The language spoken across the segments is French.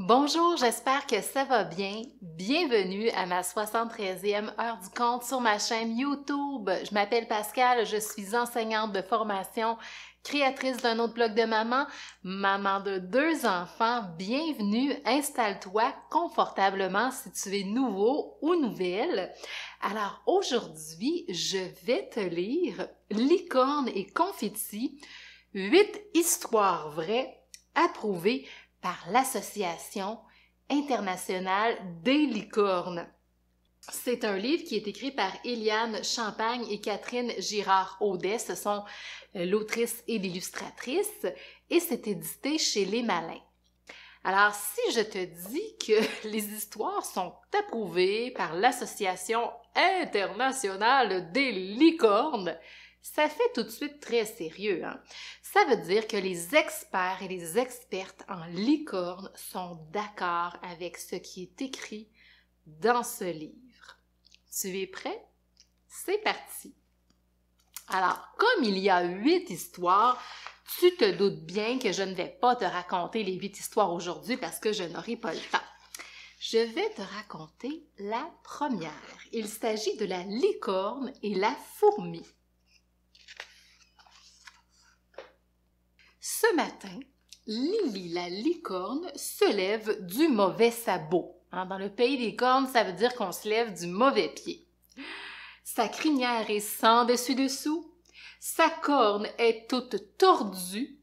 Bonjour, j'espère que ça va bien. Bienvenue à ma 73e heure du compte sur ma chaîne YouTube. Je m'appelle Pascal, je suis enseignante de formation, créatrice d'un autre blog de maman, maman de deux enfants. Bienvenue, installe-toi confortablement si tu es nouveau ou nouvelle. Alors aujourd'hui, je vais te lire Licorne et confetti, huit histoires vraies approuvées par l'Association internationale des licornes. C'est un livre qui est écrit par Eliane Champagne et Catherine Girard-Audet. Ce sont euh, l'autrice et l'illustratrice et c'est édité chez Les Malins. Alors, si je te dis que les histoires sont approuvées par l'Association internationale des licornes, ça fait tout de suite très sérieux. Hein? Ça veut dire que les experts et les expertes en licorne sont d'accord avec ce qui est écrit dans ce livre. Tu es prêt? C'est parti. Alors, comme il y a huit histoires, tu te doutes bien que je ne vais pas te raconter les huit histoires aujourd'hui parce que je n'aurai pas le temps. Je vais te raconter la première. Il s'agit de la licorne et la fourmi. Ce matin, Lily la licorne se lève du mauvais sabot. Hein, dans le pays des cornes, ça veut dire qu'on se lève du mauvais pied. Sa crinière est sans dessus-dessous, sa corne est toute tordue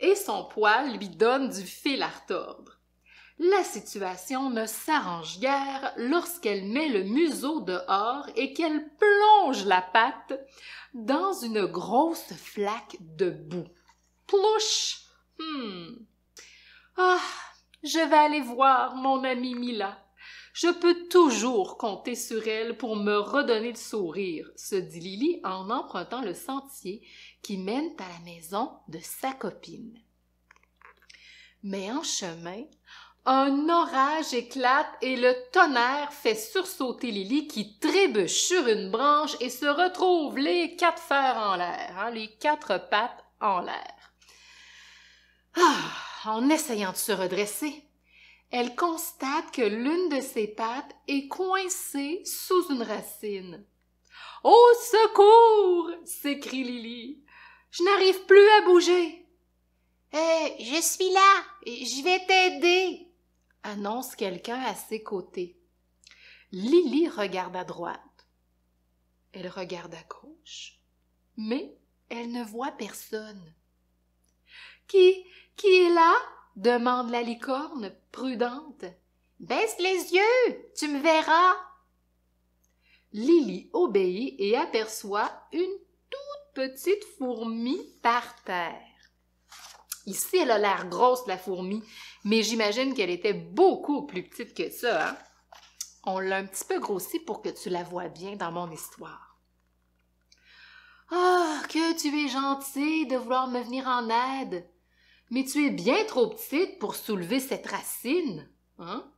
et son poil lui donne du fil à retordre. La situation ne s'arrange guère lorsqu'elle met le museau dehors et qu'elle plonge la patte dans une grosse flaque de boue. Plouche Hmm. Ah, je vais aller voir mon amie Mila. Je peux toujours compter sur elle pour me redonner le sourire, se dit Lily en empruntant le sentier qui mène à la maison de sa copine. Mais en chemin, un orage éclate et le tonnerre fait sursauter Lily qui trébuche sur une branche et se retrouve les quatre fers en l'air, hein, les quatre pattes en l'air. Ah, en essayant de se redresser, elle constate que l'une de ses pattes est coincée sous une racine. Au secours! s'écrie Lily. Je n'arrive plus à bouger. Euh, je suis là. Je vais t'aider, annonce quelqu'un à ses côtés. Lily regarde à droite. Elle regarde à gauche, mais elle ne voit personne. Qui qui est là? demande la licorne, prudente. Baisse les yeux, tu me verras. Lily obéit et aperçoit une toute petite fourmi par terre. Ici, elle a l'air grosse, la fourmi, mais j'imagine qu'elle était beaucoup plus petite que ça. Hein. On l'a un petit peu grossie pour que tu la vois bien dans mon histoire. Ah, que tu es gentil de vouloir me venir en aide, mais tu es bien trop petite pour soulever cette racine, hein?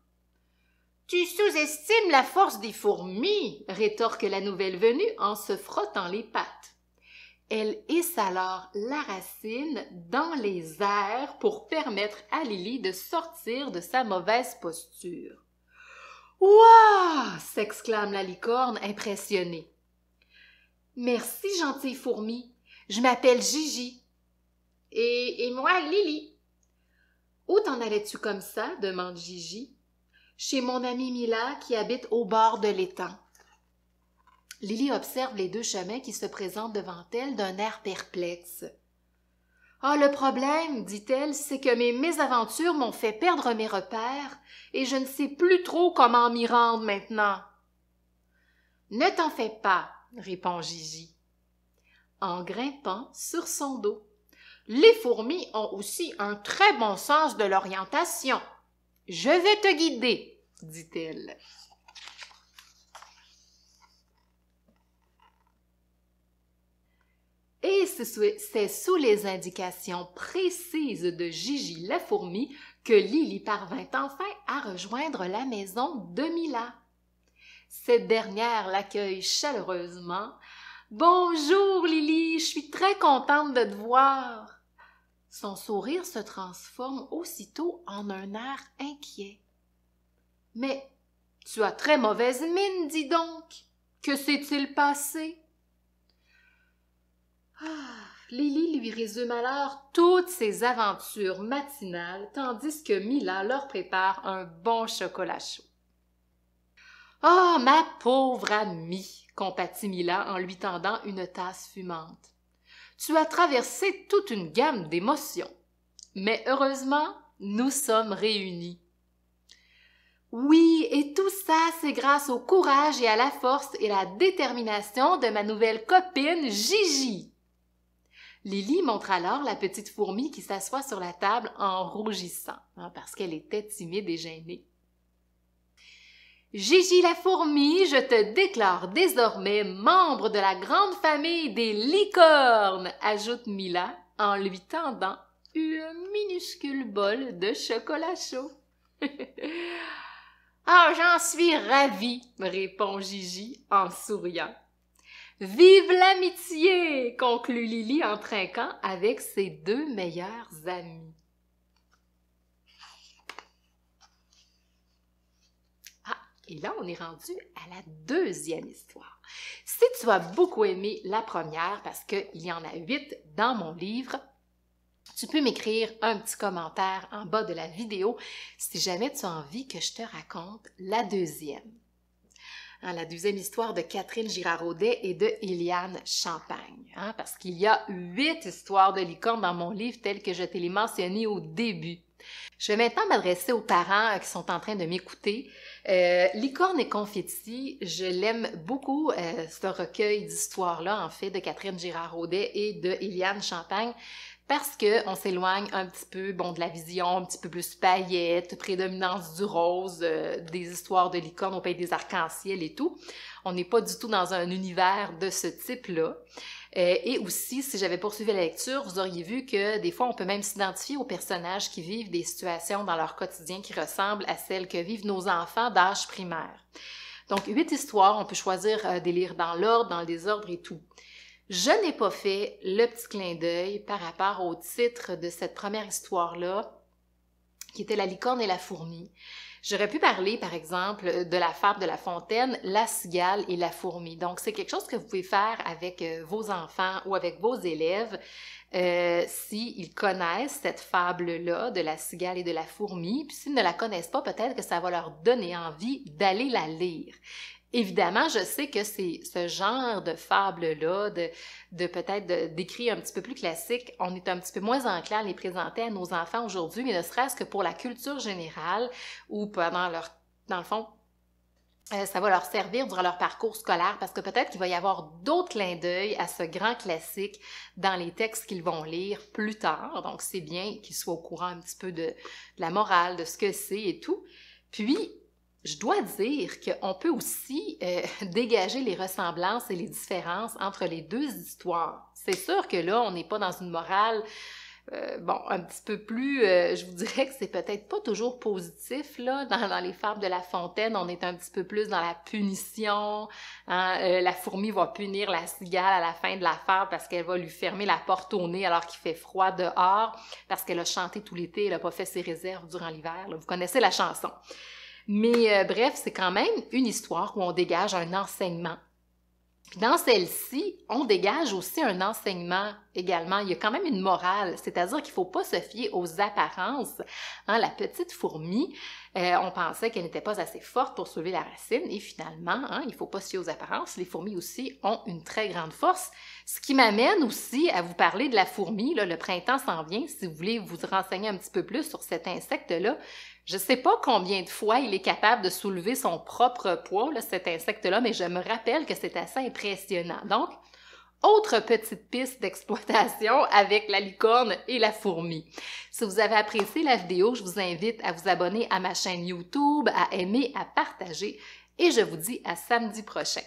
Tu sous-estimes la force des fourmis, rétorque la nouvelle venue en se frottant les pattes. Elle hisse alors la racine dans les airs pour permettre à Lily de sortir de sa mauvaise posture. Ouah! s'exclame la licorne impressionnée. Merci, gentille fourmi. Je m'appelle Gigi et, moi, Lily. Où t'en allais-tu comme ça? demande Gigi. Chez mon ami Mila qui habite au bord de l'étang. Lily observe les deux chemins qui se présentent devant elle d'un air perplexe. Ah, le problème, dit-elle, c'est que mes mésaventures m'ont fait perdre mes repères et je ne sais plus trop comment m'y rendre maintenant. Ne t'en fais pas, répond Gigi. En grimpant sur son dos les fourmis ont aussi un très bon sens de l'orientation. Je vais te guider, dit-elle. Et c'est sous les indications précises de Gigi la fourmi que Lily parvint enfin à rejoindre la maison de Mila. Cette dernière l'accueille chaleureusement. Bonjour Lily, je suis très contente de te voir. Son sourire se transforme aussitôt en un air inquiet. Mais tu as très mauvaise mine, dis donc. Que s'est-il passé? Ah, Lily lui résume alors toutes ses aventures matinales, tandis que Mila leur prépare un bon chocolat chaud. Ah, ma pauvre amie, compatit Mila en lui tendant une tasse fumante tu as traversé toute une gamme d'émotions. Mais heureusement, nous sommes réunis. Oui, et tout ça, c'est grâce au courage et à la force et la détermination de ma nouvelle copine Gigi. Lily montre alors la petite fourmi qui s'assoit sur la table en rougissant, hein, parce qu'elle était timide et gênée. Gigi la fourmi, je te déclare désormais membre de la grande famille des licornes, ajoute Mila en lui tendant une minuscule bol de chocolat chaud. Ah, j'en suis ravie, répond Gigi en souriant. Vive l'amitié, conclut Lily en trinquant avec ses deux meilleurs amis. Et là, on est rendu à la deuxième histoire. Si tu as beaucoup aimé la première, parce qu'il y en a huit dans mon livre, tu peux m'écrire un petit commentaire en bas de la vidéo si jamais tu as envie que je te raconte la deuxième. Hein, la deuxième histoire de Catherine Girardet et de Eliane Champagne. Hein, parce qu'il y a huit histoires de licorne dans mon livre telles que je t'ai les mentionné au début. Je vais maintenant m'adresser aux parents euh, qui sont en train de m'écouter. Euh, licorne et confetti, je l'aime beaucoup, euh, ce recueil d'histoires-là, en fait, de Catherine Girard-Audet et de Eliane Champagne, parce qu'on s'éloigne un petit peu, bon, de la vision un petit peu plus paillette, prédominance du rose, des histoires de licorne au pays des arcs-en-ciel et tout. On n'est pas du tout dans un univers de ce type-là. Euh, et aussi, si j'avais poursuivi la lecture, vous auriez vu que des fois, on peut même s'identifier aux personnages qui vivent des situations dans leur quotidien qui ressemblent à celles que vivent nos enfants d'âge primaire. Donc, huit histoires, on peut choisir euh, de lire dans l'ordre, dans le désordre et tout. Je n'ai pas fait le petit clin d'œil par rapport au titre de cette première histoire-là, qui était La licorne et la fourmi. J'aurais pu parler, par exemple, de la fable de la fontaine, la cigale et la fourmi. Donc, c'est quelque chose que vous pouvez faire avec euh, vos enfants ou avec vos élèves. Euh, s'ils connaissent cette fable-là de la cigale et de la fourmi, puis s'ils ne la connaissent pas, peut-être que ça va leur donner envie d'aller la lire. Évidemment, je sais que c'est ce genre de fable-là, de, peut-être d'écrits un petit peu plus classiques, on est un petit peu moins enclin à les présenter à nos enfants aujourd'hui, mais ne serait-ce que pour la culture générale ou pendant leur, dans le fond, euh, ça va leur servir durant leur parcours scolaire parce que peut-être qu'il va y avoir d'autres clins d'œil à ce grand classique dans les textes qu'ils vont lire plus tard. Donc, c'est bien qu'ils soient au courant un petit peu de la morale, de ce que c'est et tout. Puis, je dois dire qu'on peut aussi euh, dégager les ressemblances et les différences entre les deux histoires. C'est sûr que là, on n'est pas dans une morale, euh, bon, un petit peu plus, euh, je vous dirais que c'est peut-être pas toujours positif, là, dans, les fables de La Fontaine, on est un petit peu plus dans la punition, hein. la fourmi va punir la cigale à la fin de la fable parce qu'elle va lui fermer la porte au nez alors qu'il fait froid dehors, parce qu'elle a chanté tout l'été, elle n'a pas fait ses réserves durant l'hiver, vous connaissez la chanson. Mais euh, bref, c'est quand même une histoire où on dégage un enseignement. dans celle-ci, on dégage aussi un enseignement également. Il y a quand même une morale, c'est-à-dire qu'il ne faut pas se fier aux apparences. Hein, la petite fourmi, euh, on pensait qu'elle n'était pas assez forte pour sauver la racine et finalement, hein, il ne faut pas se fier aux apparences. Les fourmis aussi ont une très grande force. Ce qui m'amène aussi à vous parler de la fourmi. le printemps s'en vient. Si vous voulez vous renseigner un petit peu plus sur cet insecte-là, je ne sais pas combien de fois il est capable de soulever son propre poids, cet insecte-là, mais je me rappelle que c'est assez impressionnant. Donc, autre petite piste d'exploitation avec la licorne et la fourmi. Si vous avez apprécié la vidéo, je vous invite à vous abonner à ma chaîne YouTube, à aimer, à partager et je vous dis à samedi prochain.